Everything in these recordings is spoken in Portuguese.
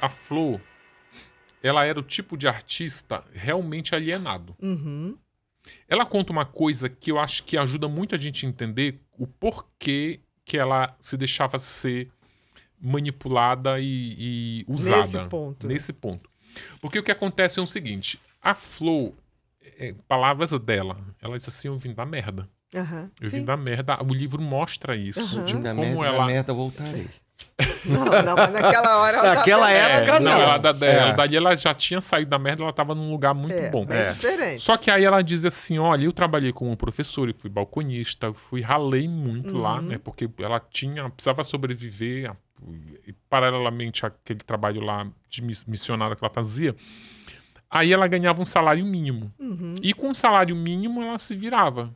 a Flo, ela era o tipo de artista realmente alienado. Uhum. Ela conta uma coisa que eu acho que ajuda muito a gente entender o porquê que ela se deixava ser manipulada e, e usada. Nesse ponto. Nesse ponto. Porque o que acontece é o seguinte: a Flo, é, palavras dela, ela diz assim: eu vim da merda. Uhum, eu sim. vim da merda. O livro mostra isso. Uhum. De como merda, ela. Da merda voltarei. Não, não, mas naquela hora tá Naquela época, é, não. não. A é, é. ela já tinha saído da merda, ela estava num lugar muito é, bom. É diferente. Só que aí ela diz assim: olha, eu trabalhei como professor, eu fui balconista, eu fui ralei muito uhum. lá, né? Porque ela tinha, precisava sobreviver, e paralelamente àquele trabalho lá de missionária que ela fazia. Aí ela ganhava um salário mínimo. Uhum. E com o um salário mínimo ela se virava.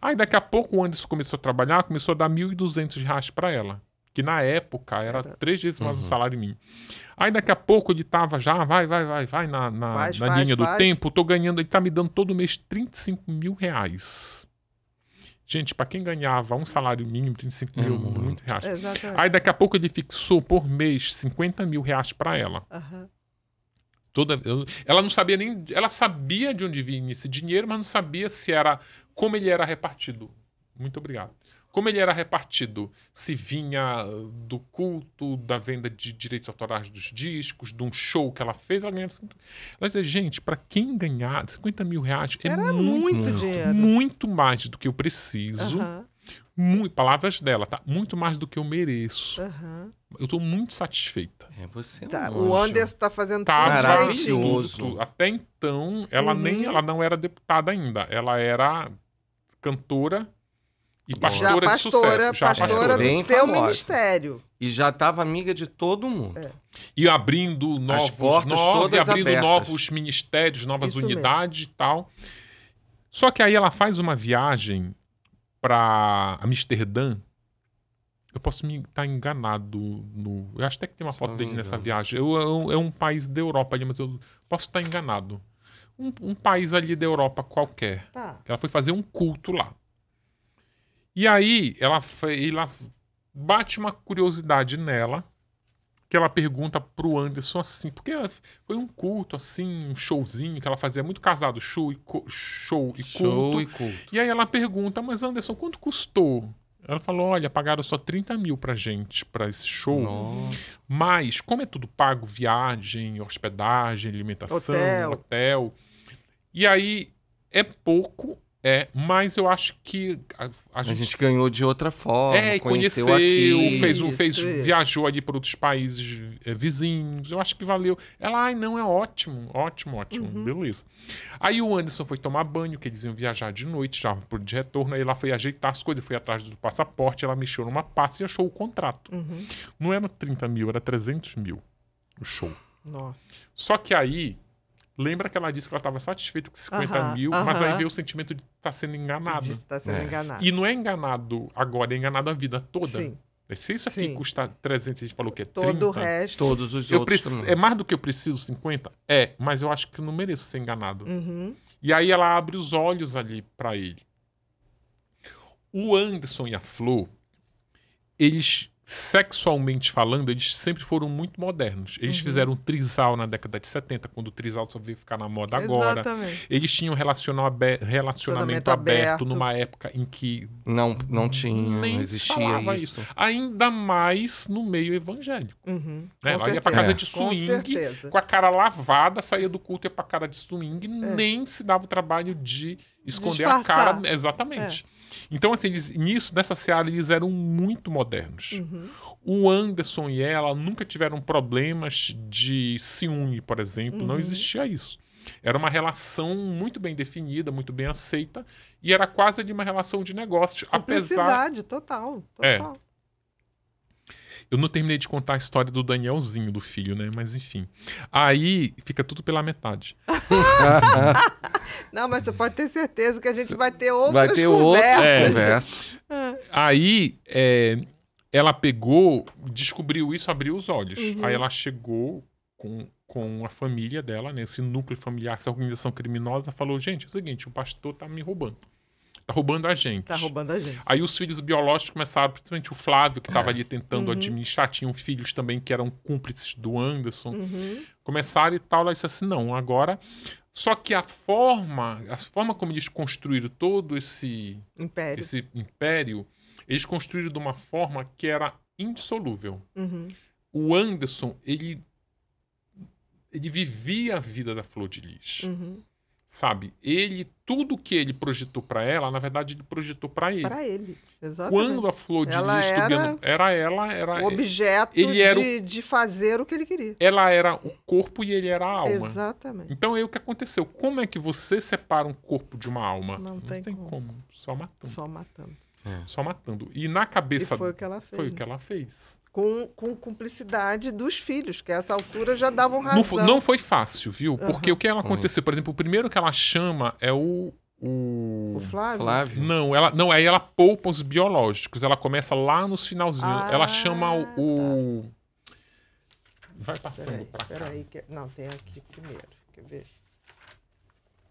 Aí daqui a pouco o Anderson começou a trabalhar, começou a dar 1.200 reais para ela que na época era três vezes mais uhum. o salário mínimo. Aí daqui a pouco ele tava já, vai, vai, vai, vai na, na, faz, na faz, linha faz. do tempo, tô ganhando, ele tá me dando todo mês 35 mil reais. Gente, para quem ganhava um salário mínimo, 35 uhum. mil, é muito reais. Exatamente. Aí daqui a pouco ele fixou por mês 50 mil reais para ela. Uhum. Toda, ela não sabia nem. Ela sabia de onde vinha esse dinheiro, mas não sabia se era. como ele era repartido. Muito obrigado. Como ele era repartido? Se vinha do culto, da venda de direitos autorais dos discos, de um show que ela fez, ela ganhava 50 Ela gente, para quem ganhar 50 mil reais é era muito, muito, dinheiro. muito mais do que eu preciso. Uhum. Muito, palavras dela, tá? Muito mais do que eu mereço. Uhum. Eu tô muito satisfeita. É, você é tá, O Anderson tá fazendo tá maravilhoso. Tudo, Até então, ela uhum. nem ela não era deputada ainda. Ela era cantora e pastora, já pastora, de sucesso, já pastora, do Bem seu famosa. ministério. E já estava amiga de todo mundo. É. E abrindo novos, portas e abrindo novos ministérios, novas Isso unidades mesmo. e tal. Só que aí ela faz uma viagem para Amsterdã. Eu posso me estar tá enganado no. Eu acho até que tem uma Só foto dele nessa viagem. Eu, eu, é um país da Europa ali, mas eu posso estar tá enganado. Um, um, país ali da Europa qualquer. Tá. Ela foi fazer um culto lá. E aí ela, ela bate uma curiosidade nela, que ela pergunta pro Anderson assim, porque foi um culto, assim, um showzinho que ela fazia, muito casado, show e, show e show culto. E culto. E aí ela pergunta, mas Anderson, quanto custou? Ela falou: olha, pagaram só 30 mil pra gente, pra esse show. Nossa. Mas, como é tudo pago, viagem, hospedagem, alimentação, hotel. hotel. E aí é pouco, é, mas eu acho que a, a, gente... a gente... ganhou de outra forma, é, conheceu, conheceu aqui. Fez, um, fez, viajou ali para outros países é, vizinhos. Eu acho que valeu. Ela, ai, não, é ótimo, ótimo, ótimo. Uhum. Beleza. Aí o Anderson foi tomar banho, que eles iam viajar de noite, já por de retorno. Aí ela foi ajeitar as coisas, foi atrás do passaporte, ela mexeu numa pasta e achou o contrato. Uhum. Não era 30 mil, era 300 mil o show. Nossa. Só que aí Lembra que ela disse que ela estava satisfeita com 50 uh -huh, mil, uh -huh. mas aí veio o sentimento de estar tá sendo enganado. De tá sendo é. enganado. E não é enganado agora, é enganado a vida toda. Sim. Né? Se isso aqui Sim. custa 300, a gente falou que é Todo 30. Todo o resto. Todos os eu outros. é mais do que eu preciso, 50? É, mas eu acho que não mereço ser enganado. Uhum. E aí ela abre os olhos ali para ele. O Anderson e a Flo, eles sexualmente falando, eles sempre foram muito modernos. Eles uhum. fizeram trisal na década de 70, quando o trisal só veio ficar na moda agora. Exatamente. Eles tinham aberto, relacionamento aberto, aberto, numa época em que não não tinha, nem não existia isso. isso. Ainda mais no meio evangélico. Uhum. Né? Ela ia pra casa de swing, com, com, a cara lavada, saía do culto e ia pra cara de swing, é. nem se dava o trabalho de esconder Disfarçar. a cara. Exatamente. É. Então, assim, eles, nisso, nessa seara, eles eram muito modernos. Uhum. O Anderson e ela nunca tiveram problemas de ciúme, por exemplo. Uhum. Não existia isso. Era uma relação muito bem definida, muito bem aceita, e era quase ali uma relação de negócios. Apesar... total, é. total. É, eu não terminei de contar a história do Danielzinho, do filho, né? Mas enfim. Aí fica tudo pela metade. não, mas você pode ter certeza que a gente vai ter outras vai ter conversas. outro. é. Aí é, ela pegou, descobriu isso, abriu os olhos. Uhum. Aí ela chegou com, com a família dela, nesse né, núcleo familiar, essa organização criminosa, falou: gente, é o seguinte, o pastor tá me roubando. Tá roubando a gente. Tá roubando a gente. Aí os filhos biológicos começaram, principalmente o Flávio, que estava é. ali tentando uhum. administrar, tinham filhos também que eram cúmplices do Anderson. Uhum. Começaram e tal, lá disse assim, não, agora... Só que a forma, a forma como eles construíram todo esse império, esse império eles construíram de uma forma que era indissolúvel. Uhum. O Anderson, ele, ele vivia a vida da Flor de Lis. Uhum sabe? Ele, tudo que ele projetou para ela, na verdade, ele projetou para ele. Para ele, exatamente. Quando a flor de ela era, era ela, era o objeto ele era de, o, de fazer o que ele queria. Ela era o corpo e ele era a alma. Exatamente. Então é o que aconteceu. Como é que você separa um corpo de uma alma? Não, Não tem, tem como. como. Só matando. Só matando. É. Só matando. E na cabeça. E foi o que ela fez. Foi o que ela fez. Com, com cumplicidade dos filhos, que a essa altura já davam razão. Não foi, não foi fácil, viu? Porque uhum. o que ela aconteceu, por exemplo, o primeiro que ela chama é o. O, o Flávio? Flávio? Não, ela, não, aí ela poupa os biológicos. Ela começa lá nos finalzinhos. Ah, ela chama o. Tá. o... Vai passando peraí, pra peraí, cá. que... Não, tem aqui primeiro. Quer ver?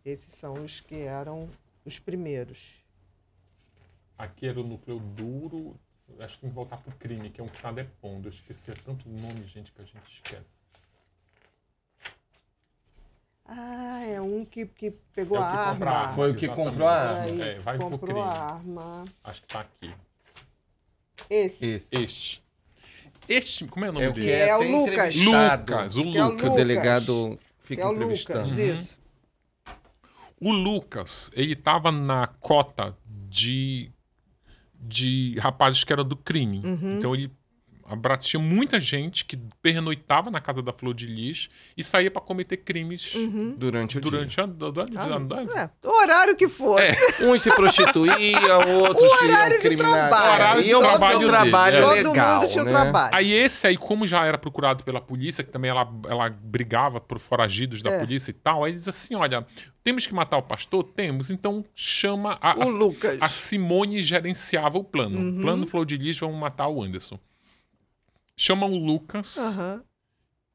Esses são os que eram os primeiros. Aqui era o núcleo duro. Acho que tem que voltar pro crime, que é um que tá depondo. Eu esqueci é tanto nome, gente, que a gente esquece. Ah, é um que, que pegou é a, arma. arma. Foi o que Exatamente. comprou a arma. É, vai comprou pro crime. A arma. Acho que tá aqui. Esse. Esse. Este. Este, como é o nome é o dele? Que é, é o Lucas. Lucas, o é Lucas. o, delegado fica é o entrevistando. Lucas, isso. Uhum. O Lucas, ele tava na cota de de rapazes que eram do crime. Uhum. Então ele a Bratz tinha muita gente que pernoitava na casa da Flor de Lis e saía para cometer crimes uhum. durante o dia. Durante a, ah, é, o horário que for. É. Uns se prostituíam, outros o horário de trabalho. horário de é trabalho, trabalho dele, é. Todo mundo tinha né? trabalho. Aí esse aí, como já era procurado pela polícia, que também ela, ela brigava por foragidos da é. polícia e tal, aí diz assim, olha, temos que matar o pastor? Temos. Então chama... A, o Lucas. A Simone gerenciava o plano. Uhum. Plano Flor de Lis, vamos matar o Anderson chama o Lucas, uhum.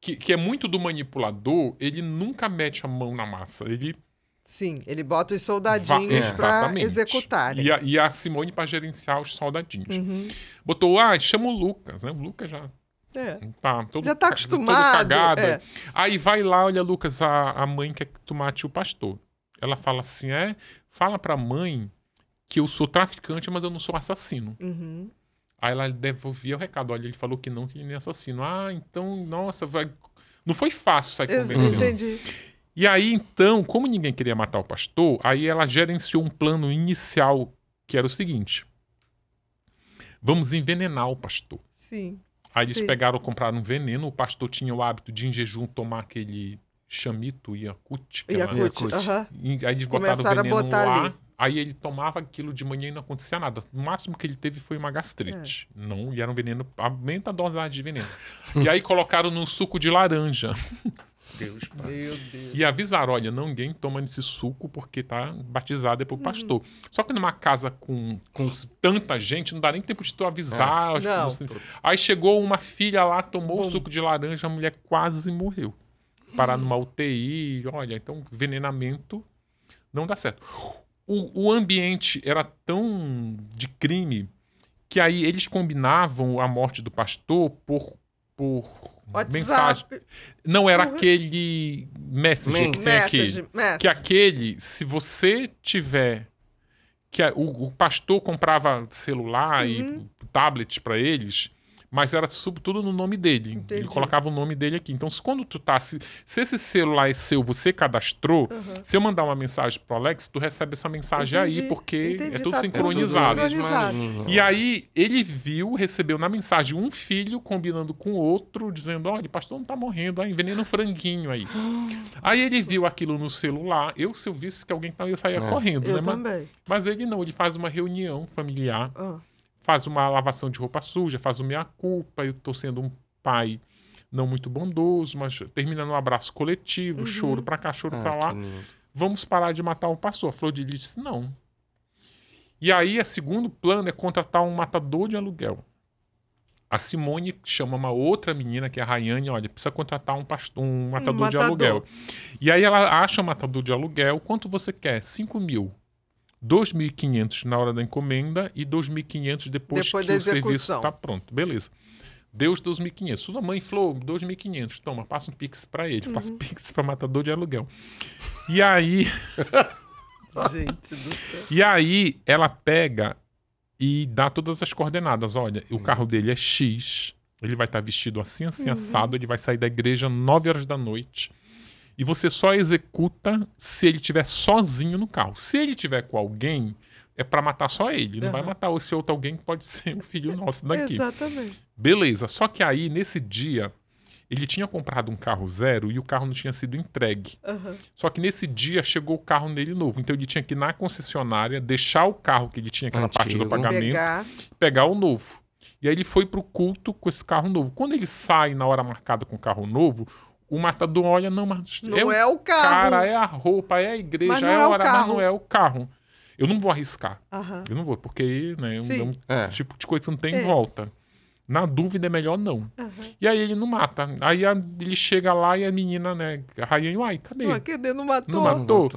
que, que é muito do manipulador, ele nunca mete a mão na massa. Ele. Sim, ele bota os soldadinhos Va é, para executarem. E a, e a Simone para gerenciar os soldadinhos. Uhum. Botou, ah, chama o Lucas, né? O Lucas já. É. Tá, todo, já tá acostumado. É. é. Aí vai lá, olha, Lucas, a, a mãe quer que tu mate o pastor. Ela fala assim: é, fala pra mãe que eu sou traficante, mas eu não sou assassino. Uhum. Aí ela devolvia o recado. Olha, ele falou que não, que ele é assassino. Ah, então, nossa, vai... não foi fácil sair convencendo. Entendi. E aí, então, como ninguém queria matar o pastor, aí ela gerenciou um plano inicial que era o seguinte: vamos envenenar o pastor. Sim. Aí eles sim. pegaram, compraram um veneno. O pastor tinha o hábito de, em jejum, tomar aquele chamito Yakut. Yakut, aham. Aí eles botaram Começaram o veneno botar lá. Ali. Aí ele tomava aquilo de manhã e não acontecia nada. O máximo que ele teve foi uma gastrite. É. Não, e era um veneno, aumenta a dosagem de veneno. e aí colocaram num suco de laranja. Deus, Meu Deus. E avisaram, olha, ninguém toma nesse suco porque tá batizado é pro uhum. pastor. Só que numa casa com, com tanta gente, não dá nem tempo de tu avisar. É. Não. Aí chegou uma filha lá, tomou Bom. o suco de laranja, a mulher quase morreu. Parar uhum. numa UTI, hum. olha, então envenenamento não dá certo o, o ambiente era tão de crime que aí eles combinavam a morte do pastor por, por mensagem. Não era uhum. aquele messenger Man. que message, Message. Que aquele, se você tiver que a, o, o, pastor comprava celular uhum. e tablets para eles mas era sobretudo no nome dele. Entendi. Ele colocava o nome dele aqui. Então, se, quando tu tá. Se, se esse celular é seu, você cadastrou, uhum. se eu mandar uma mensagem pro Alex, tu recebe essa mensagem Entendi. aí, porque é Entendi, é tudo tá sincronizado. Tudo sincronizado. E aí, ele viu, recebeu na mensagem um filho combinando com outro, dizendo: olha, pastor não tá morrendo, aí envenena um franguinho aí. aí ele viu aquilo no celular. Eu, se eu visse que alguém tá, eu saía é. correndo, eu né? Também. Mas, mas ele não, ele faz uma reunião familiar. Uhum faz uma lavação de roupa suja, faz o minha culpa, eu estou sendo um pai não muito bondoso, mas termina no abraço coletivo, uhum. choro para cá, choro ah, para lá. Vamos parar de matar o pastor. A Flor de Lis disse, não. E aí, a segundo plano é contratar um matador de aluguel. A Simone chama uma outra menina, que é a Rayane, olha, precisa contratar um, pastor, um, matador, um matador de aluguel. E aí ela acha um matador de aluguel, quanto você quer? 5 mil. 2.500 na hora da encomenda e 2.500 depois, depois que o serviço está pronto. Beleza. Deu os 2.500. Sua mãe, Flor, 2.500. Toma, passa um pix para ele. Uhum. Passa um uhum. pix para matador de aluguel. E aí... Gente do céu. E aí ela pega e dá todas as coordenadas. Olha, o hum. carro dele é X. Ele vai estar tá vestido assim, assim, uhum. assado. Ele vai sair da igreja 9 horas da noite. E você só executa se ele tiver sozinho no carro. Se ele tiver com alguém, é para matar só ele. Não uhum. vai matar esse outro alguém que pode ser um filho nosso daqui. Exatamente. Beleza. Só que aí, nesse dia, ele tinha comprado um carro zero e o carro não tinha sido entregue. Uhum. Só que nesse dia chegou o carro nele novo. Então ele tinha que ir na concessionária, deixar o carro que ele tinha, aquela Antigo. parte do pagamento, pegar. pegar o novo. E aí ele foi pro culto com esse carro novo. Quando ele sai na hora marcada com o carro novo, o matador olha, não, mas não é, o, é o carro. cara, é a roupa, é a igreja, é, é a hora, mas não é o carro. Eu não vou arriscar. Eu não vou, porque né, é um É. tipo de coisa que não tem É. volta. Na dúvida é melhor não. E aí ele não mata. Aí a- ele chega lá e a menina, né, a Ryan, uai, cadê? cadê? Não matou? Não matou.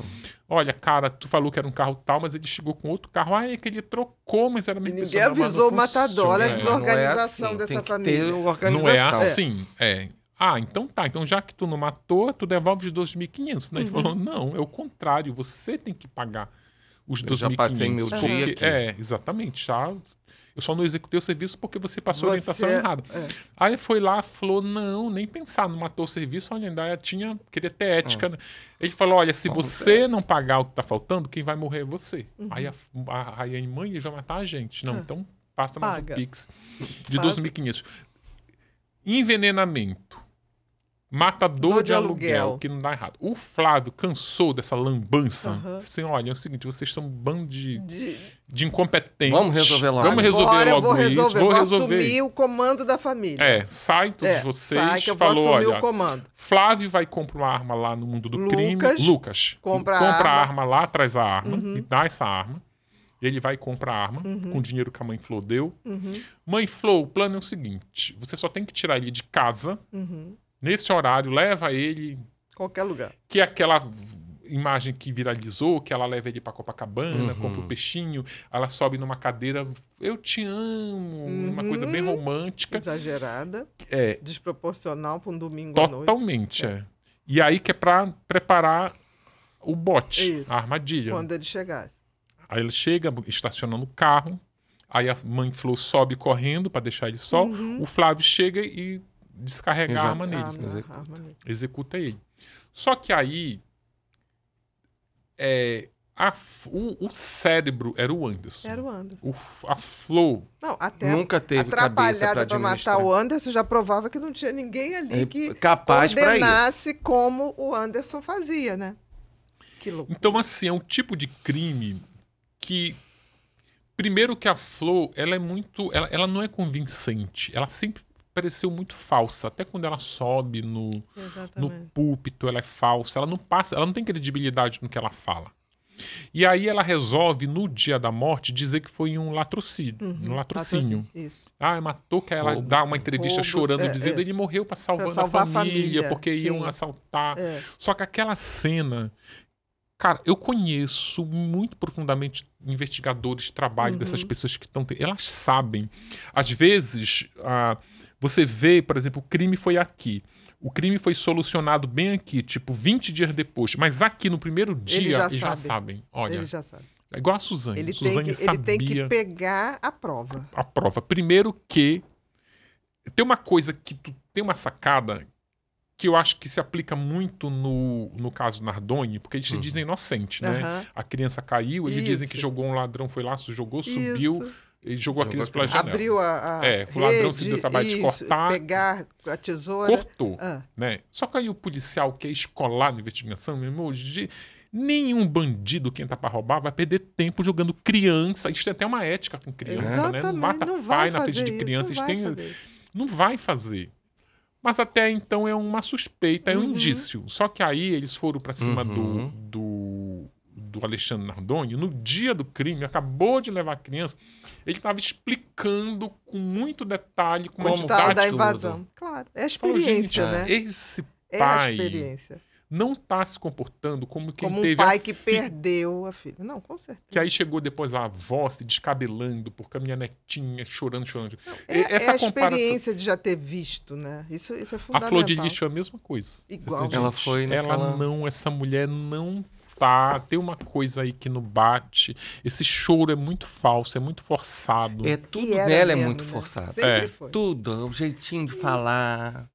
Olha, cara, tu falou que era um carro tal, mas ele chegou com outro carro. Ah, é que ele trocou, mas era E minha ninguém não avisou o matador. Olha a é, é desorganização é assim, dessa tem que família. Ter Não é assim, é. Ah, então tá. Então já que tu não matou, tu devolve os 2.500, né? Uhum. Ele falou, não, é o contrário. Você tem que pagar os 2.500. Já passei meu dia aqui. É, exatamente. Já, eu só não executei o serviço porque você passou você... a orientação é, errada. É. Aí foi lá, falou, não, nem pensar, não matou o serviço, olha, ainda tinha, queria ter ética. Ah. Né? Ele falou, olha, se Como você é? não pagar o que tá faltando, quem vai morrer é você. Uhum. Aí a, a, a, a mãe já matar a gente. Não, ah. então passa mais Paga. um Pix de 2.500. Envenenamento Matador de, de aluguel. aluguel, que não dá errado. O Flávio cansou dessa lambança. Uhum. Assim, olha, é o seguinte, vocês são um bando de, de... de incompetentes. Vamos resolver logo. Vamos resolver Agora logo eu vou resolver, isso. Vou, vou resolver. assumir o comando da família. É, sai todos é, vocês. Sai que eu falou, vou assumir olha, o comando. Flávio vai comprar uma arma lá no mundo do Lucas, crime. Lucas. Compra, compra a, arma. a arma. lá, traz a arma, uhum. me dá essa arma. Ele vai comprar a arma uhum. com o dinheiro que a mãe flo deu. Uhum. Mãe flo, o plano é o seguinte: você só tem que tirar ele de casa. Uhum nesse horário, leva ele. Qualquer lugar. Que é aquela imagem que viralizou, que ela leva ele para Copacabana, uhum. compra o um peixinho, ela sobe numa cadeira, eu te amo, uhum. uma coisa bem uhum. romântica. Exagerada. É. Desproporcional para um domingo Totalmente, à noite. É. é. E aí que é para preparar o bote, Isso. a armadilha. Quando ele chegasse. Aí ele chega, estacionando o carro, aí a mãe Flor sobe correndo para deixar ele só, uhum. o Flávio chega e descarregar Exato. a arma nele. Arma, ah, executa. Arma nele. executa. ele. Só que aí. É, a, o, o, cérebro era o Anderson. Era o Anderson. O, a Flow. Não, até nunca teve atrapalhada para matar o Anderson já provava que não tinha ninguém ali é, que capaz ordenasse isso. como o Anderson fazia, né? Que louco. Então, assim, é um tipo de crime que. Primeiro que a Flo ela é muito. Ela, ela não é convincente. Ela sempre pareceu muito falsa. Até quando ela sobe no, no púlpito, ela é falsa. Ela não passa, ela não tem credibilidade no que ela fala. E aí ela resolve, no dia da morte, dizer que foi um latrocínio. Uhum, um latrocínio. ah, matou, que ela dá uma entrevista chorando, é, dizendo que é, ele morreu para salvar, salvar a, família, a família, porque sim. iam assaltar. É. Só que aquela cena. Cara, eu conheço muito profundamente investigadores, trabalho uhum. dessas pessoas que estão. Elas sabem. Às vezes, ah, você vê, por exemplo, o crime foi aqui. O crime foi solucionado bem aqui, tipo 20 dias depois. Mas aqui no primeiro dia eles já, eles sabe. já sabem. Olha. Eles já sabem. É igual a Suzane. Ele, Suzane tem que, sabia ele tem que pegar a prova. A, prova. Primeiro que tem uma coisa que tu tem uma sacada que eu acho que se aplica muito no, no caso Nardoni, porque eles se uhum. dizem inocente, né? Uhum. A criança caiu, eles Isso. dizem que jogou um ladrão, foi lá, jogou, Isso. subiu e jogou, jogou aqueles pela janela. Abriu a, a É, o ladrão se deu trabalho isso, de cortar. pegar a tesoura. Cortou, ah. né? Só que aí o policial que é escolar na investigação, meu irmão, nenhum bandido que tá para roubar vai perder tempo jogando criança. Isso tem até uma ética com criança, né? Não mata não pai na frente de criança. Não, tem... não vai fazer. Mas até então é uma suspeita, é um uhum. indício. Só que aí eles foram para cima uhum. do, do do Alexandre Nardoni, no dia do crime, acabou de levar a criança, ele estava explicando com muito detalhe como é tá da invasão. Tudo. Claro, é a experiência, gente, né? É esse é pai é não está se comportando como quem como teve um pai que fi... perdeu a filha. Não, com certeza. Que aí chegou depois a avó se descabelando porque a minha netinha chorando, chorando. Não, é, Essa é a comparação... experiência de já ter visto, né? Isso, isso é fundamental. A Flor de Lixo é a mesma coisa. Igual. Ela foi naquela... Ela não, essa mulher não Tá, tem uma coisa aí que não bate. Esse choro é muito falso, é muito forçado. É tudo dela mesmo, é muito né? forçado. é. Foi. Tudo, o é jeitinho de falar.